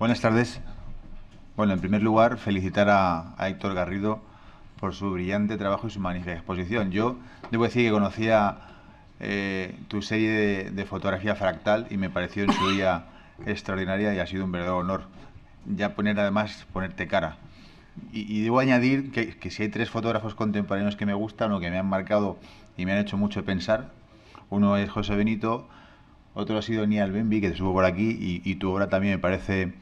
Buenas tardes. Bueno, en primer lugar, felicitar a, Héctor Garrido por su brillante trabajo y su magnífica exposición. Yo debo decir que conocía eh, tu serie de, fotografía fractal y me pareció en su día extraordinaria y ha sido un verdadero honor ya poner además ponerte cara. Y, debo añadir que, si hay tres fotógrafos contemporáneos que me gustan o que me han marcado y me han hecho mucho pensar, uno es José Benito, otro ha sido Nial Bembi, que te subo por aquí, y tu obra también me parece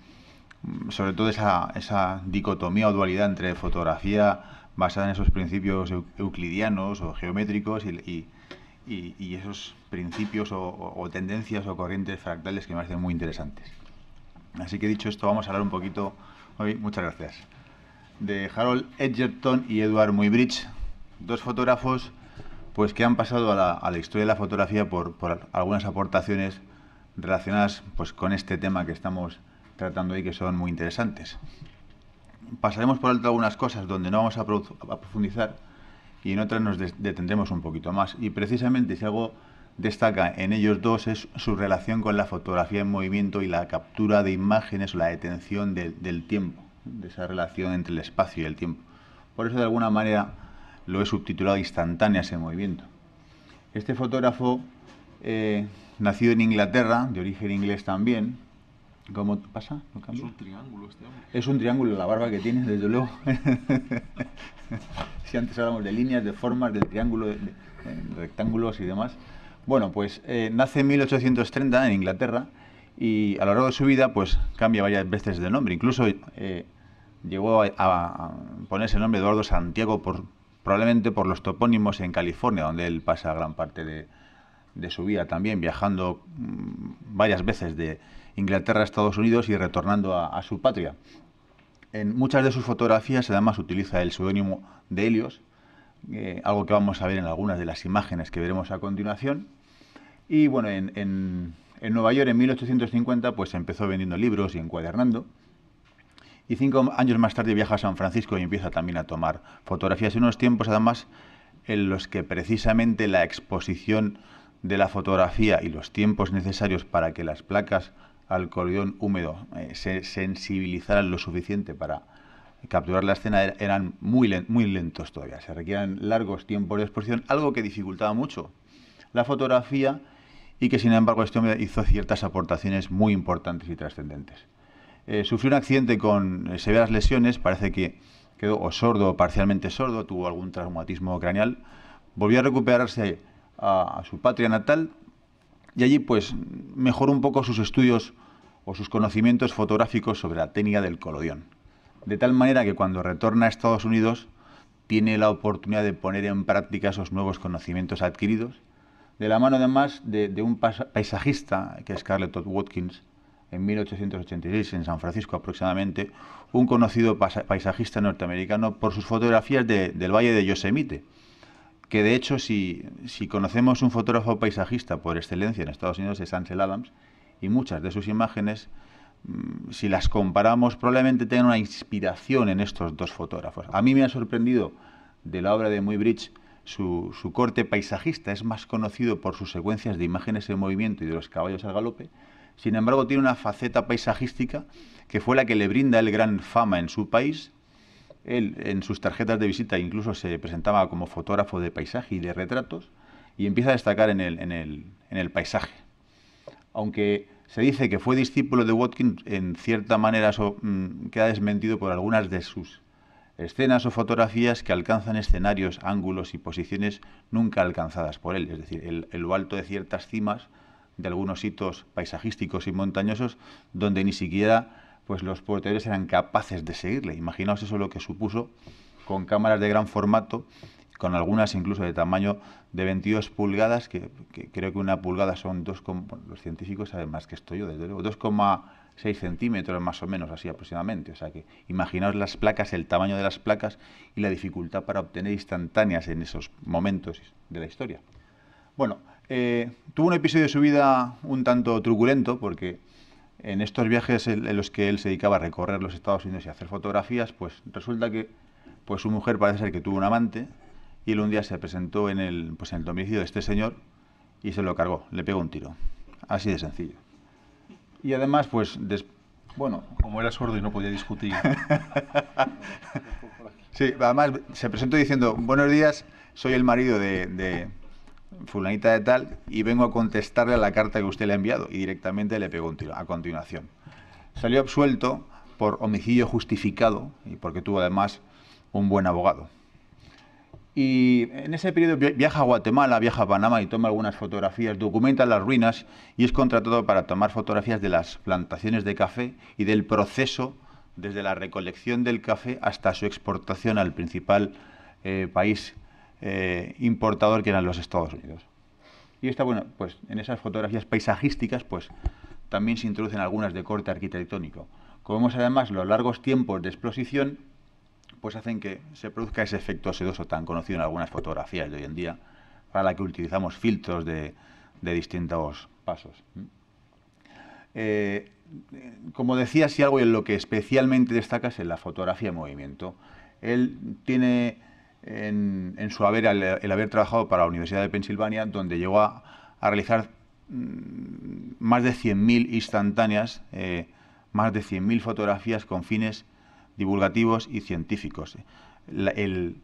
sobre todo esa, dicotomía o dualidad entre fotografía basada en esos principios euclidianos o geométricos y, esos principios o, tendencias o corrientes fractales que me parecen muy interesantes. Así que dicho esto, vamos a hablar un poquito hoy, muchas gracias, de Harold Edgerton y Edward Muybridge, dos fotógrafos pues que han pasado a la, historia de la fotografía por, por algunas aportaciones relacionadas pues, con este tema que estamos tratando ahí que son muy interesantes. Pasaremos por alto algunas cosas donde no vamos a, profundizar y en otras nos detendremos un poquito más. Y precisamente si algo destaca en ellos dos es su relación con la fotografía en movimiento y la captura de imágenes o la detención del tiempo, de esa relación entre el espacio y el tiempo. Por eso de alguna manera lo he subtitulado Instantáneas en movimiento. Este fotógrafo, nació eh, nacido en Inglaterra, de origen inglés también, ¿Cómo pasa? Es un triángulo este hombre. Es un triángulo la barba que tiene, desde luego. si antes hablamos de líneas, de formas, de triángulo, de, eh, rectángulos y demás. Bueno, pues eh, nace en 1830 en Inglaterra y a lo largo de su vida pues cambia varias veces de nombre. Incluso eh, llegó a, ponerse el nombre Eduardo Santiago por, probablemente por los topónimos en California, donde él pasa gran parte de, su vida también, viajando mm, varias veces de Inglaterra Estados Unidos y retornando a, su patria. En muchas de sus fotografías además utiliza el seudónimo de Helios, eh, algo que vamos a ver en algunas de las imágenes que veremos a continuación. Y bueno, en, en, Nueva York en 1850 pues empezó vendiendo libros y encuadernando. Y cinco años más tarde viaja a San Francisco y empieza también a tomar fotografías. En unos tiempos además en los que precisamente la exposición de la fotografía y los tiempos necesarios para que las placas al cordón húmedo eh, se sensibilizaran lo suficiente para capturar la escena, er-, eran muy, muy lentos todavía. Se requerían largos tiempos de exposición, algo que dificultaba mucho la fotografía y que sin embargo este hombre hizo ciertas aportaciones muy importantes y trascendentes. Eh, sufrió un accidente con eh, severas lesiones, parece que quedó o sordo o parcialmente sordo, tuvo algún traumatismo craneal, volvió a recuperarse a su patria natal y allí pues mejoró un poco sus estudios o sus conocimientos fotográficos sobre la técnica del colodión. De tal manera que cuando retorna a Estados Unidos tiene la oportunidad de poner en práctica esos nuevos conocimientos adquiridos, de la mano además de, un paisajista, que es Carl Watkins, en 1886 en San Francisco aproximadamente, un conocido paisajista norteamericano por sus fotografías del Valle de Yosemite que de hecho si, conocemos un fotógrafo paisajista por excelencia en Estados Unidos es Ansel Adams y muchas de sus imágenes, mm, si las comparamos, probablemente tengan una inspiración en estos dos fotógrafos. A mí me ha sorprendido de la obra de Muybridge su, su corte paisajista, es más conocido por sus secuencias de imágenes en movimiento y de los caballos al galope, sin embargo tiene una faceta paisajística que fue la que le brinda el gran fama en su país él en sus tarjetas de visita incluso se presentaba como fotógrafo de paisaje y de retratos y empieza a destacar en el, paisaje. Aunque se dice que fue discípulo de Watkins, en cierta manera mm, queda desmentido por algunas de sus escenas o fotografías que alcanzan escenarios, ángulos y posiciones nunca alcanzadas por él. Es decir, el, lo alto de ciertas cimas, de algunos hitos paisajísticos y montañosos, donde ni siquiera pues los portadores eran capaces de seguirle. Imaginaos eso lo que supuso con cámaras de gran formato, con algunas incluso de tamaño de 22 pulgadas, que, creo que una pulgada son dos, los científicos saben más que estoy yo, desde luego, 2,6 centímetros más o menos, así aproximadamente. O sea que imaginaos las placas, el tamaño de las placas y la dificultad para obtener instantáneas en esos momentos de la historia. Bueno, eh, tuvo un episodio de su vida un tanto truculento porque en estos viajes en los que él se dedicaba a recorrer los Estados Unidos y a hacer fotografías, pues resulta que pues su mujer parece ser que tuvo un amante y él un día se presentó en el, pues en el domicilio de este señor y se lo cargó, le pegó un tiro. Así de sencillo. Y además, pues, bueno... Como era sordo y no podía discutir. sí, además se presentó diciendo, buenos días, soy el marido de fulanita de tal, y vengo a contestarle a la carta que usted le ha enviado. Y directamente le pegó un tiro a continuación. Salió absuelto por homicidio justificado y porque tuvo además un buen abogado. Y en ese periodo viaja a Guatemala, viaja a Panamá y toma algunas fotografías, documenta las ruinas y es contratado para tomar fotografías de las plantaciones de café y del proceso desde la recolección del café hasta su exportación al principal eh, país eh, importador que eran los Estados Unidos. Y está bueno, pues en esas fotografías paisajísticas, pues también se introducen algunas de corte arquitectónico. Como vemos además, los largos tiempos de exposición, pues hacen que se produzca ese efecto sedoso tan conocido en algunas fotografías de hoy en día, para la que utilizamos filtros de, distintos pasos. Eh, como decía, si algo en lo que especialmente destacas es en la fotografía en movimiento. Él tiene en, su haber el, haber trabajado para la Universidad de Pensilvania, donde llegó a, realizar mm, más de 100.000 instantáneas, eh, más de 100.000 fotografías con fines divulgativos y científicos. el,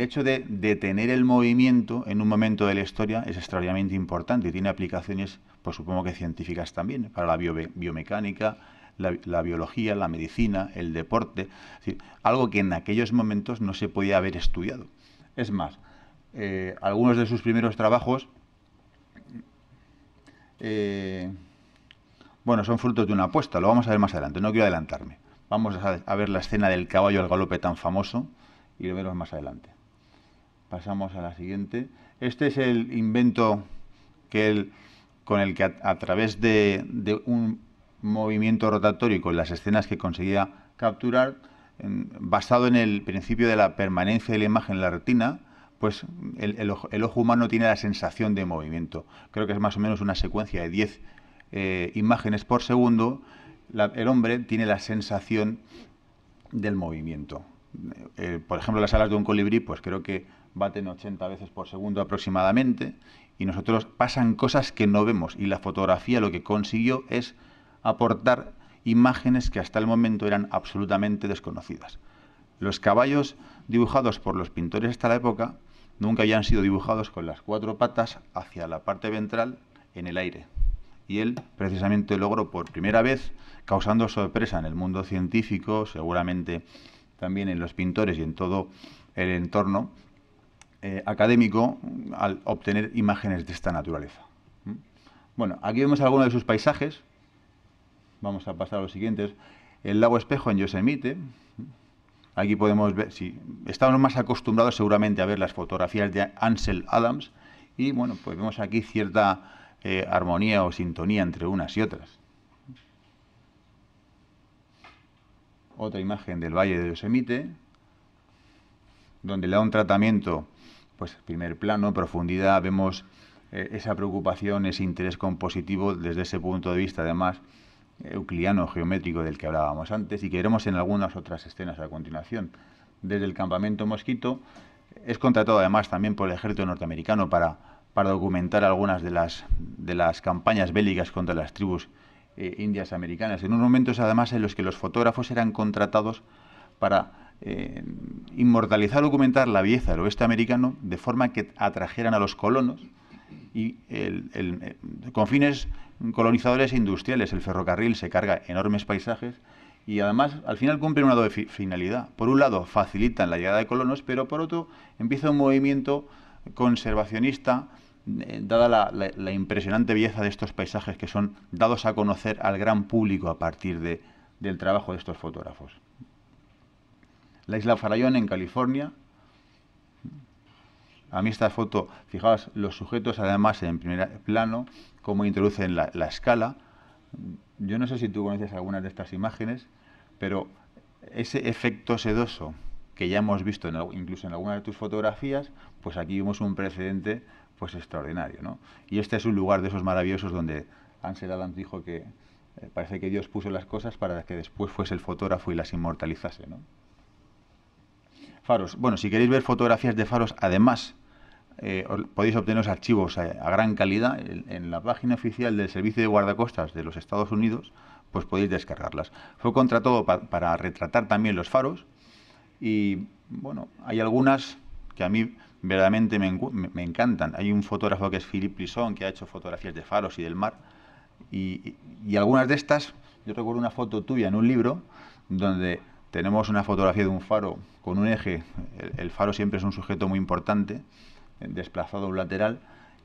hecho de detener el movimiento en un momento de la historia es extraordinariamente importante y tiene aplicaciones, por pues supongo que científicas también, para la biomecánica, la, biología, la medicina, el deporte, algo que en aquellos momentos no se podía haber estudiado. Es más, eh, algunos de sus primeros trabajos, eh, bueno, son frutos de una apuesta, lo vamos a ver más adelante, no quiero adelantarme. Vamos a, ver la escena del caballo al galope tan famoso y lo veremos más adelante. Pasamos a la siguiente. Este es el invento que él, con el que a, través de un movimiento rotatorio y con las escenas que conseguía capturar, basado en el principio de la permanencia de la imagen en la retina, pues el, ojo, humano tiene la sensación de movimiento. Creo que es más o menos una secuencia de 10 eh, imágenes por segundo. el hombre tiene la sensación del movimiento. Eh, eh, por ejemplo, las alas de un colibrí, pues creo que baten 80 veces por segundo aproximadamente y nosotros pasan cosas que no vemos y la fotografía lo que consiguió es aportar imágenes que hasta el momento eran absolutamente desconocidas. Los caballos dibujados por los pintores hasta la época nunca habían sido dibujados con las cuatro patas hacia la parte ventral en el aire. Y él precisamente logró por primera vez, causando sorpresa en el mundo científico, seguramente también en los pintores y en todo el entorno eh, académico, al obtener imágenes de esta naturaleza. ¿Mm? Bueno, aquí vemos algunos de sus paisajes, Vamos a pasar a los siguientes. El lago espejo en Yosemite. Aquí podemos ver, si estamos más acostumbrados seguramente a ver las fotografías de Ansel Adams y bueno, pues vemos aquí cierta eh, armonía o sintonía entre unas y otras. Otra imagen del Valle de Yosemite, donde le da un tratamiento, pues primer plano, profundidad, vemos eh, esa preocupación, ese interés compositivo desde ese punto de vista además eucliano geométrico del que hablábamos antes y que veremos en algunas otras escenas a continuación. Desde el campamento Mosquito es contratado además también por el ejército norteamericano para, para documentar algunas de las, de las campañas bélicas contra las tribus eh, indias americanas, en unos momentos además en los que los fotógrafos eran contratados para eh, inmortalizar o documentar la belleza del oeste americano de forma que atrajeran a los colonos y eh, con fines colonizadores e industriales. El ferrocarril se carga enormes paisajes y además al final cumple una doble finalidad. Por un lado facilitan la llegada de colonos, pero por otro empieza un movimiento conservacionista eh, dada la, impresionante belleza de estos paisajes que son dados a conocer al gran público a partir de, del trabajo de estos fotógrafos. La isla Farallón en California a mí esta foto, fijaos, los sujetos además en primer plano, cómo introducen la, la escala. Yo no sé si tú conoces algunas de estas imágenes, pero ese efecto sedoso que ya hemos visto incluso en alguna de tus fotografías, pues aquí vimos un precedente pues extraordinario. ¿no? Y este es un lugar de esos maravillosos donde Ansel Adams dijo que eh, parece que Dios puso las cosas para que después fuese el fotógrafo y las inmortalizase. Faros. Bueno, si queréis ver fotografías de faros, además eh, podéis obtener los archivos a, gran calidad en, la página oficial del Servicio de Guardacostas de los Estados Unidos, pues podéis descargarlas. Fue contratado todo para retratar también los faros y bueno, hay algunas que a mí verdaderamente me, encantan. Hay un fotógrafo que es Philippe Plisson que ha hecho fotografías de faros y del mar y, algunas de estas, yo recuerdo una foto tuya en un libro donde tenemos una fotografía de un faro con un eje, el, faro siempre es un sujeto muy importante, desplazado un lateral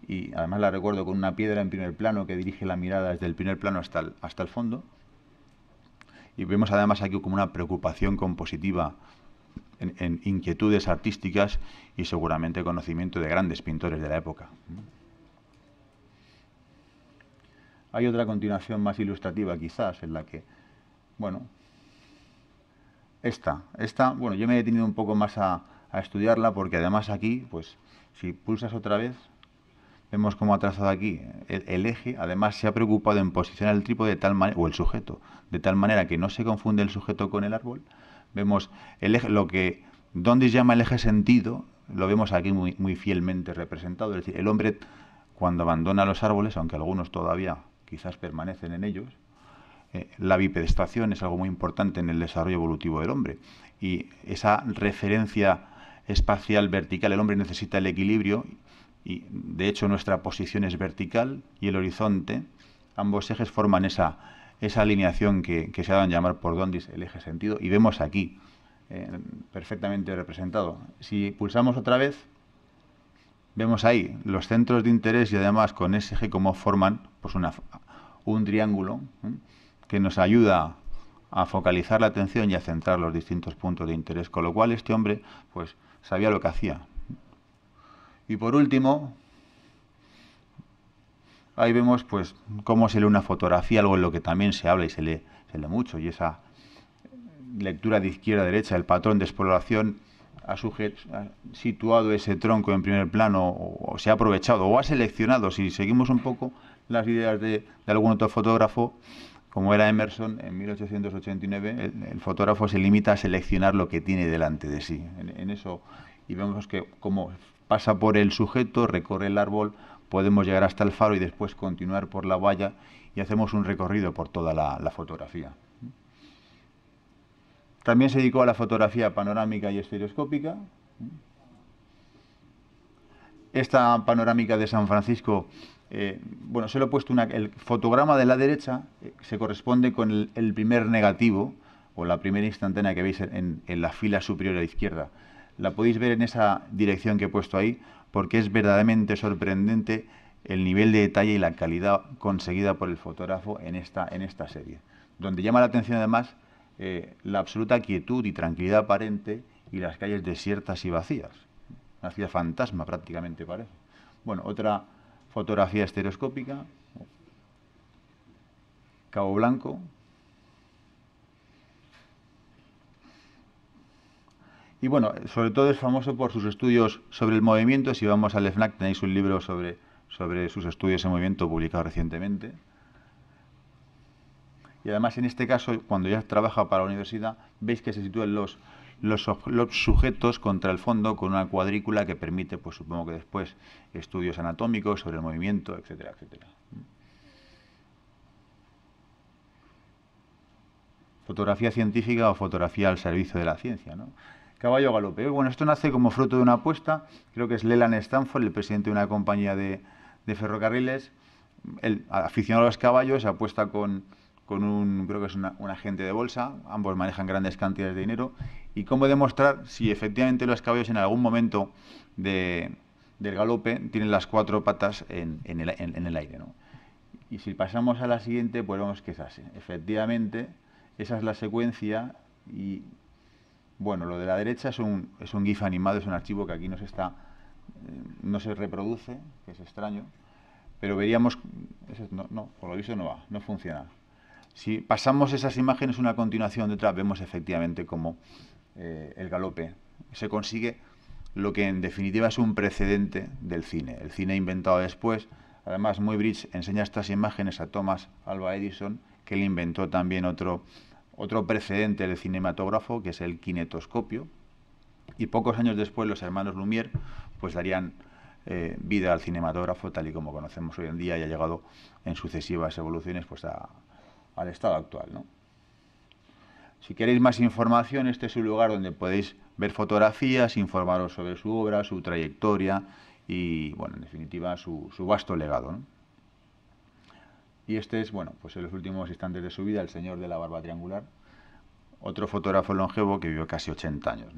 y además la recuerdo con una piedra en primer plano que dirige la mirada desde el primer plano hasta el, hasta el fondo. Y vemos además aquí como una preocupación compositiva en, inquietudes artísticas y seguramente conocimiento de grandes pintores de la época. Hay otra continuación más ilustrativa quizás en la que, bueno, esta, esta, bueno, yo me he detenido un poco más a, a estudiarla porque además aquí, pues, si pulsas otra vez, vemos cómo ha trazado aquí el, eje. Además, se ha preocupado en posicionar el trípode de tal o el sujeto, de tal manera que no se confunde el sujeto con el árbol. Vemos el eje, lo que Dondis llama el eje sentido, lo vemos aquí muy, fielmente representado. Es decir, el hombre cuando abandona los árboles, aunque algunos todavía quizás permanecen en ellos, eh, la bipedestación es algo muy importante en el desarrollo evolutivo del hombre. Y esa referencia espacial vertical. El hombre necesita el equilibrio y de hecho nuestra posición es vertical y el horizonte. Ambos ejes forman esa, esa alineación que, se ha dado llamar por es el eje sentido y vemos aquí eh, perfectamente representado. Si pulsamos otra vez, vemos ahí los centros de interés y además con ese eje como forman pues una, un triángulo ¿eh? que nos ayuda a focalizar la atención y a centrar los distintos puntos de interés, con lo cual este hombre pues sabía lo que hacía. Y por último, ahí vemos pues cómo se lee una fotografía, algo en lo que también se habla y se lee, se mucho, y esa lectura de izquierda a derecha, el patrón de exploración ha, situado ese tronco en primer plano o, se ha aprovechado o ha seleccionado, si seguimos un poco las ideas de, de algún otro fotógrafo, como era Emerson, en 1889 el, fotógrafo se limita a seleccionar lo que tiene delante de sí. En, eso, y vemos que como pasa por el sujeto, recorre el árbol, podemos llegar hasta el faro y después continuar por la valla y hacemos un recorrido por toda la fotografía. También se dedicó a la fotografía panorámica y estereoscópica. Esta panorámica de San Francisco eh, bueno, se lo he puesto una, el fotograma de la derecha eh, se corresponde con el, primer negativo o la primera instantánea que veis en, la fila superior a la izquierda. La podéis ver en esa dirección que he puesto ahí porque es verdaderamente sorprendente el nivel de detalle y la calidad conseguida por el fotógrafo en esta, en esta serie. Donde llama la atención además eh, la absoluta quietud y tranquilidad aparente y las calles desiertas y vacías. Una ciudad fantasma prácticamente parece. Bueno, otra fotografía estereoscópica, cabo blanco. Y bueno, sobre todo es famoso por sus estudios sobre el movimiento. Si vamos al FNAC tenéis un libro sobre, sobre sus estudios en movimiento publicado recientemente. Y además en este caso, cuando ya trabaja para la universidad, veis que se sitúan los, los, sujetos contra el fondo con una cuadrícula que permite, pues supongo que después, estudios anatómicos sobre el movimiento, etcétera, etcétera. Fotografía científica o fotografía al servicio de la ciencia, ¿no? Caballo galope. Bueno, esto nace como fruto de una apuesta, creo que es Leland Stanford, el presidente de una compañía de, de ferrocarriles, el aficionado a los caballos, apuesta con, con un, creo que es un agente de bolsa, ambos manejan grandes cantidades de dinero y cómo demostrar si efectivamente los caballos en algún momento del galope tienen las cuatro patas en, el, aire. Y si pasamos a la siguiente, pues vemos que es así. Efectivamente, esa es la secuencia y, bueno, lo de la derecha es un, GIF animado, es un archivo que aquí no se, está, eh, no se reproduce, que es extraño, pero veríamos, no, por lo visto no va, no funciona. Si pasamos esas imágenes una continuación detrás, vemos efectivamente cómo eh, el galope. Se consigue lo que en definitiva es un precedente del cine. El cine inventado después. Además, Muybridge enseña estas imágenes a Thomas Alba Edison, que le inventó también otro, otro precedente del cinematógrafo, que es el kinetoscopio. Y pocos años después, los hermanos Lumière pues darían eh, vida al cinematógrafo tal y como conocemos hoy en día y ha llegado en sucesivas evoluciones pues al estado actual. ¿no? Si queréis más información, este es un lugar donde podéis ver fotografías, informaros sobre su obra, su trayectoria y, bueno, en definitiva, su, vasto legado. Y este es, bueno, pues en los últimos instantes de su vida, el señor de la barba triangular, otro fotógrafo longevo que vivió casi 80 años.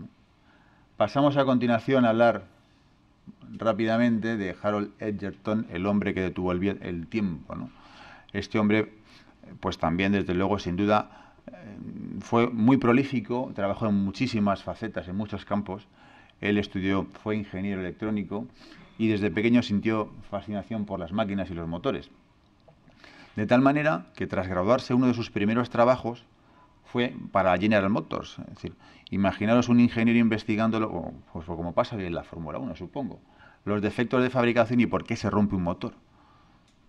Pasamos a continuación a hablar rápidamente de Harold Edgerton, el hombre que detuvo el, tiempo. Este hombre, pues también, desde luego, sin duda, Em, fue muy prolífico, trabajó en muchísimas facetas, en muchos campos. Él estudió, fue ingeniero electrónico y desde pequeño sintió fascinación por las máquinas y los motores. De tal manera que tras graduarse uno de sus primeros trabajos fue para General Motors. Es decir, imaginaros un ingeniero investigándolo, pues como pasa en la Fórmula 1, supongo, los defectos de fabricación y por qué se rompe un motor.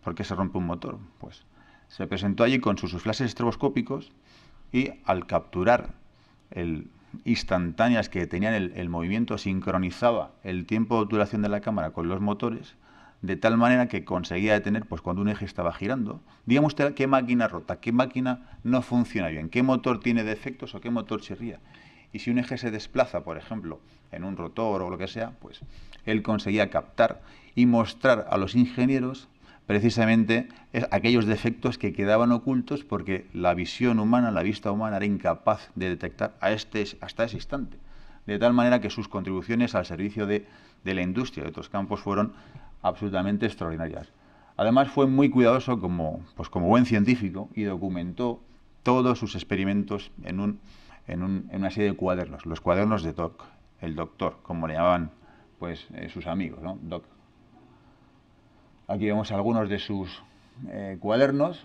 ¿Por qué se rompe un motor? Pues se presentó allí con sus flashes estroboscópicos y al capturar instantáneas que tenían el, movimiento sincronizaba el tiempo de duración de la cámara con los motores de tal manera que conseguía detener pues cuando un eje estaba girando digamos qué máquina rota qué máquina no funciona bien qué motor tiene defectos o qué motor chirría y si un eje se desplaza por ejemplo en un rotor o lo que sea pues él conseguía captar y mostrar a los ingenieros precisamente aquellos defectos que quedaban ocultos porque la visión humana, la vista humana era incapaz de detectar a este, hasta ese instante. De tal manera que sus contribuciones al servicio de, la industria de otros campos fueron absolutamente extraordinarias. Además fue muy cuidadoso como, pues como buen científico y documentó todos sus experimentos en, un, en, una serie de cuadernos, los cuadernos de Doc, el doctor, como le llamaban pues, eh, sus amigos, ¿no? Doc Aquí vemos algunos de sus eh, cuadernos,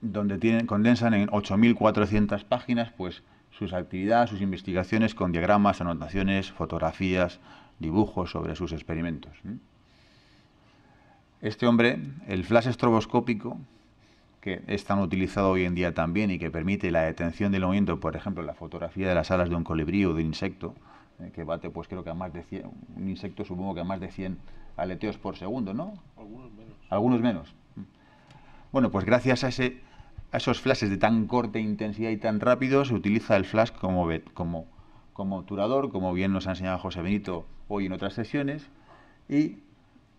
donde condensan en 8.400 páginas pues, sus actividades, sus investigaciones con diagramas, anotaciones, fotografías, dibujos sobre sus experimentos. Este hombre, el flash estroboscópico, que es tan utilizado hoy en día también y que permite la detención del movimiento, por ejemplo, la fotografía de las alas de un colibrí o de un insecto, eh, que bate, pues creo que a más de 100, un insecto supongo que a más de 100 aleteos por segundo, ¿no? Algunos menos. Bueno, pues gracias a, ese, esos flashes de tan corta intensidad y tan rápido, se utiliza el flash como, como, como como bien nos ha enseñado José Benito hoy en otras sesiones, y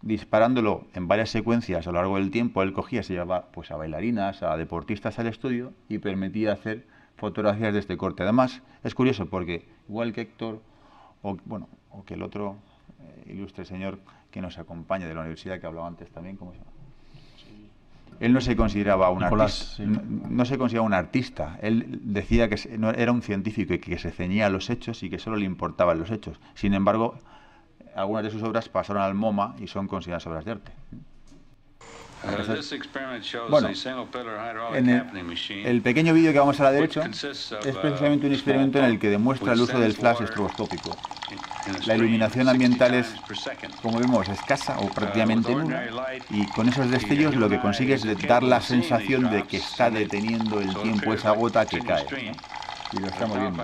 disparándolo en varias secuencias a lo largo del tiempo, él cogía, se llevaba pues, a bailarinas, a deportistas al estudio y permitía hacer fotografías de este corte. Además, es curioso porque igual que Héctor, o, bueno, o que el otro eh, ilustre señor que nos acompaña de la universidad que hablaba antes también, ¿cómo se llama? Él no se consideraba un artista, no, se consideraba un artista. Él decía que era un científico y que se ceñía a los hechos y que solo le importaban los hechos. Sin embargo, algunas de sus obras pasaron al MoMA y son consideradas obras de arte. Bueno, en el, pequeño vídeo que vamos a la derecha es uh, precisamente un experimento en el que demuestra el uso del flash estroboscópico. La iluminación ambiental es, como vemos, escasa o uh, prácticamente nula y con esos destellos lo que consigue es dar la sensación de que está deteniendo el tiempo esa gota que cae. Y lo estamos viendo.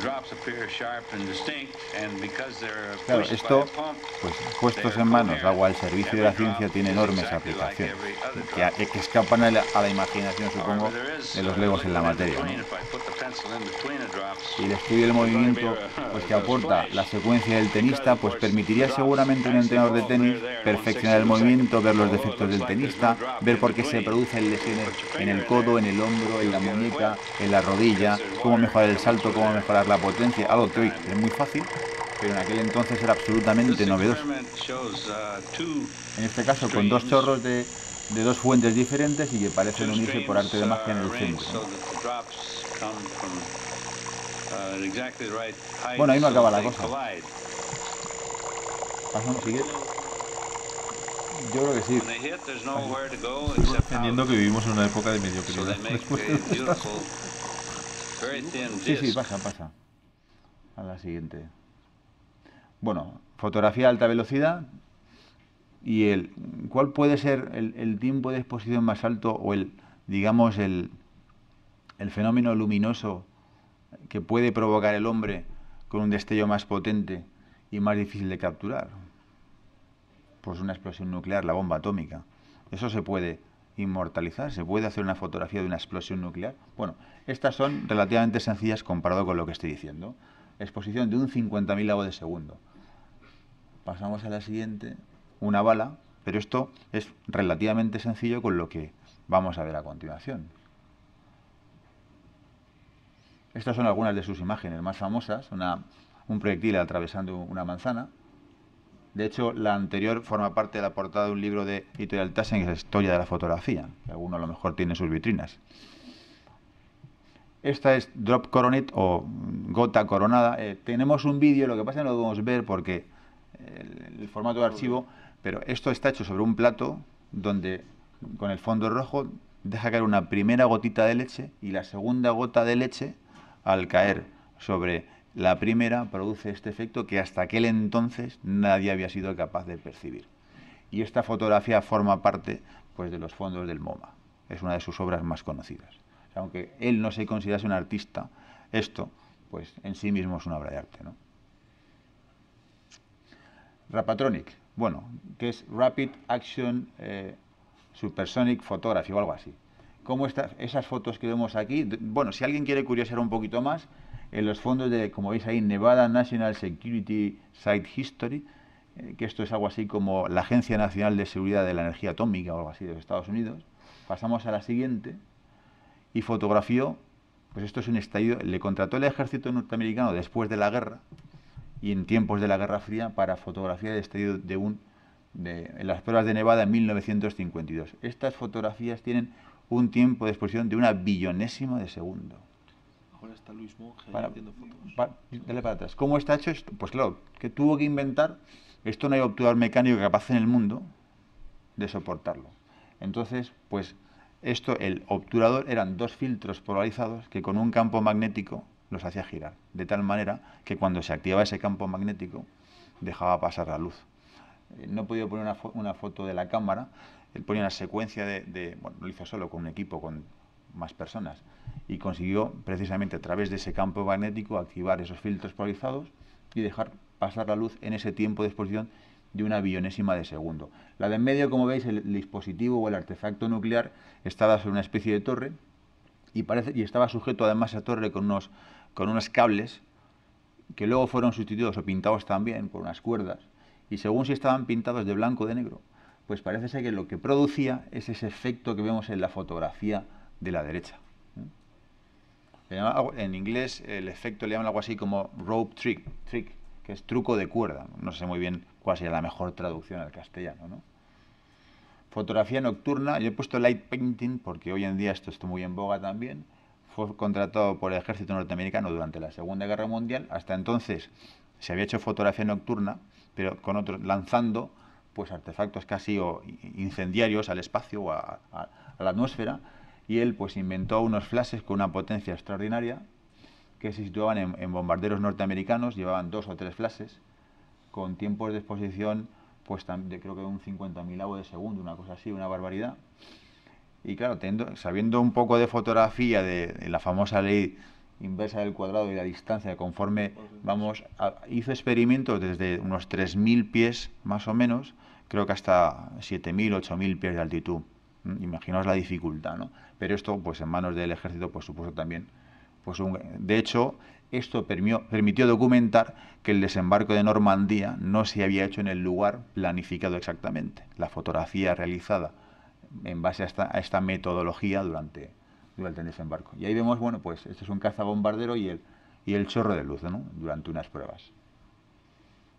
Claro, esto, pues puestos en manos, agua al servicio de la ciencia tiene enormes aplicaciones, que, escapan a la, imaginación, supongo, de los legos en la materia y el estudio del movimiento pues, que aporta la secuencia del tenista, pues permitiría seguramente un entrenador de tenis perfeccionar el movimiento, ver los defectos del tenista, ver por qué se produce el lesiones en el codo, en el hombro, en la muñeca, en la rodilla, cómo mejorar el salto, cómo mejorar la potencia, algo que es muy fácil, pero en aquel entonces era absolutamente novedoso. En este caso, con dos chorros de de dos fuentes diferentes y que parecen unirse por arte de uh, magia en el centro. Uh, bueno, ahí me acaba la cosa. Pasamos, sigue. Yo creo que sí. que vivimos en una época de medio mediocridad. sí, sí, pasa, pasa. A la siguiente. Bueno, fotografía a alta velocidad, y el cuál puede ser el, tiempo de exposición más alto o el digamos el, fenómeno luminoso que puede provocar el hombre con un destello más potente y más difícil de capturar pues una explosión nuclear la bomba atómica eso se puede inmortalizar se puede hacer una fotografía de una explosión nuclear bueno estas son relativamente sencillas comparado con lo que estoy diciendo exposición de un 50.000 de segundo pasamos a la siguiente una bala, pero esto es relativamente sencillo con lo que vamos a ver a continuación. Estas son algunas de sus imágenes más famosas, un proyectil atravesando una manzana. De hecho, la anterior forma parte de la portada de un libro de Editorial Tassen, que es la Historia de la Fotografía, que alguno a lo mejor tiene sus vitrinas. Esta es Drop Coronet o Gota Coronada. Eh, tenemos un vídeo, lo que pasa es que no lo podemos ver porque el formato de archivo pero esto está hecho sobre un plato donde con el fondo rojo deja caer una primera gotita de leche y la segunda gota de leche al caer sobre la primera produce este efecto que hasta aquel entonces nadie había sido capaz de percibir. Y esta fotografía forma parte pues, de los fondos del MoMA. Es una de sus obras más conocidas. aunque él no se considerase un artista, esto pues en sí mismo es una obra de arte. ¿no? Rapatronic, bueno, que es Rapid Action eh, Supersonic Photography o algo así. Como estas, esas fotos que vemos aquí, bueno, si alguien quiere curiosear un poquito más, en los fondos de, como veis ahí, Nevada National Security Site History, eh, que esto es algo así como la Agencia Nacional de Seguridad de la Energía Atómica o algo así de los Estados Unidos, pasamos a la siguiente y fotografió, pues esto es un estallido, le contrató el ejército norteamericano después de la guerra, y en tiempos de la Guerra Fría para fotografía de estadio de un de, en las pruebas de Nevada en 1952. Estas fotografías tienen un tiempo de exposición de una billonésima de segundo. Ahora está Luis Monge haciendo fotos. dale para atrás. ¿Cómo está hecho esto? Pues claro, que tuvo que inventar. Esto no hay obturador mecánico capaz en el mundo de soportarlo. Entonces, pues esto, el obturador, eran dos filtros polarizados que con un campo magnético los hacía girar, de tal manera que cuando se activaba ese campo magnético dejaba pasar la luz. Eh, no he podido poner una, foto de la cámara, él eh, ponía una secuencia de, bueno, lo hizo solo con un equipo, con más personas, y consiguió precisamente a través de ese campo magnético activar esos filtros polarizados y dejar pasar la luz en ese tiempo de exposición de una billonésima de segundo. La de en medio, como veis, el dispositivo o el artefacto nuclear estaba sobre una especie de torre y, parece, y estaba sujeto además a torre con unos con unos cables que luego fueron sustituidos o pintados también por unas cuerdas. Y según si estaban pintados de blanco o de negro, pues parece ser que lo que producía es ese efecto que vemos en la fotografía de la derecha. ¿eh? En inglés el efecto le llaman algo así como rope trick, trick, que es truco de cuerda. No sé muy bien cuál sería la mejor traducción al castellano. Fotografía nocturna, yo he puesto light painting porque hoy en día esto está muy en boga también fue contratado por el ejército norteamericano durante la Segunda Guerra Mundial. Hasta entonces se había hecho fotografía nocturna, pero con otros lanzando pues artefactos casi o incendiarios al espacio o a, la atmósfera y él pues inventó unos flashes con una potencia extraordinaria que se situaban en, bombarderos norteamericanos, llevaban dos o tres flashes con tiempos de exposición pues de, creo que un 50.000 de segundo, una cosa así, una barbaridad y claro, teniendo, sabiendo un poco de fotografía, de, la famosa ley inversa del cuadrado y la distancia, conforme vamos, a, experimentos desde unos 3.000 pies más o menos, creo que hasta 7.000, 8.000 pies de altitud. Mm, imaginaos la dificultad, ¿no? Pero esto, pues en manos del ejército, por supuesto, también. Pues un, de hecho, esto permitió documentar que el desembarco de Normandía no se había hecho en el lugar planificado exactamente. La fotografía realizada en base a esta, metodología durante, durante el desembarco. Y ahí vemos, bueno, pues este es un cazabombardero y el, y el chorro de luz ¿no? durante unas pruebas.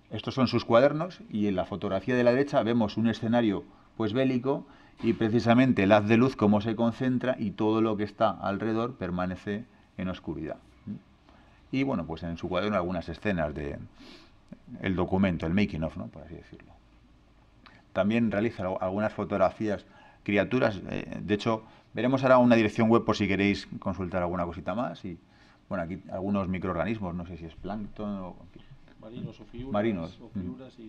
Estos son sus cuadernos y en la fotografía de la derecha vemos un escenario pues bélico y precisamente el haz de luz cómo se concentra y todo lo que está alrededor permanece en oscuridad. Y bueno, pues en su cuaderno algunas escenas de el documento, el making of, ¿no? por así decirlo. También realiza algunas fotografías criaturas. Eh, de hecho, veremos ahora una dirección web por si queréis consultar alguna cosita más. Y bueno, aquí algunos microorganismos, no sé si es plancton o. Marinos o figuras, O mm.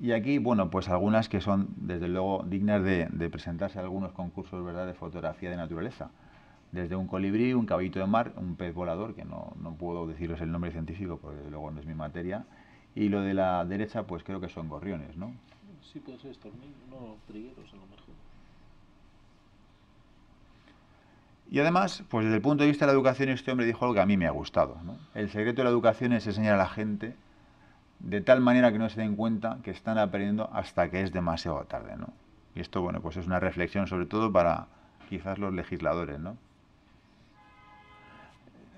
y, Y aquí, bueno, pues algunas que son, desde luego, dignas de, presentarse a algunos concursos ¿verdad? de fotografía de naturaleza. Desde un colibrí, un caballito de mar, un pez volador, que no, no puedo deciros el nombre científico porque luego no es mi materia, y lo de la derecha, pues creo que son gorriones, ¿no? Sí, puede ser no trigueros a lo mejor. Y además, pues desde el punto de vista de la educación, este hombre dijo algo que a mí me ha gustado. El secreto de la educación es enseñar a la gente de tal manera que no se den cuenta que están aprendiendo hasta que es demasiado tarde. ¿no? Y esto, bueno, pues es una reflexión sobre todo para quizás los legisladores. ¿no?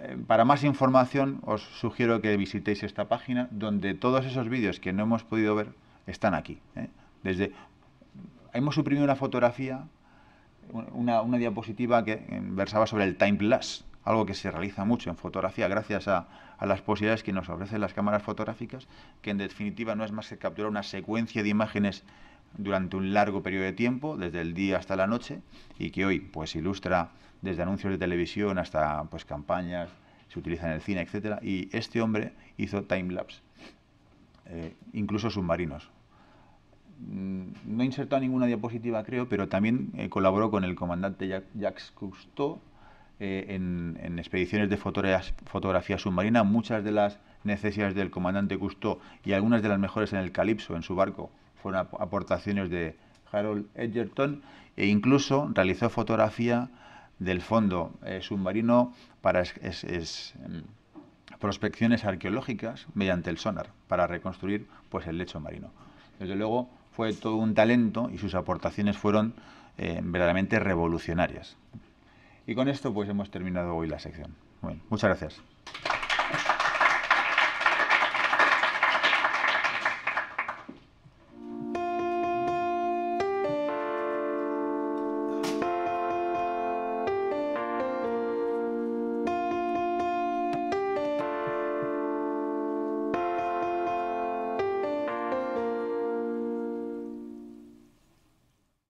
Eh, para más información os sugiero que visitéis esta página donde todos esos vídeos que no hemos podido ver están aquí. ¿eh? Desde, hemos suprimido una fotografía, una, diapositiva que versaba sobre el time lapse, algo que se realiza mucho en fotografía gracias a, las posibilidades que nos ofrecen las cámaras fotográficas, que en definitiva no es más que capturar una secuencia de imágenes durante un largo periodo de tiempo, desde el día hasta la noche, y que hoy pues ilustra desde anuncios de televisión hasta pues campañas, se utiliza en el cine, etcétera. Y este hombre hizo time lapse, eh, incluso submarinos. Mm, no insertó ninguna diapositiva, creo, pero también eh, colaboró con el comandante Jacques, Cousteau eh, en, expediciones de fotografía, submarina. Muchas de las necesidades del comandante Cousteau y algunas de las mejores en el Calipso, en su barco, fueron aportaciones de Harold Edgerton e incluso realizó fotografía del fondo eh, submarino para mm, prospecciones arqueológicas mediante el sonar para reconstruir pues el lecho marino. Desde luego, fue todo un talento y sus aportaciones fueron eh, verdaderamente revolucionarias. Y con esto pues hemos terminado hoy la sección. muchas gracias.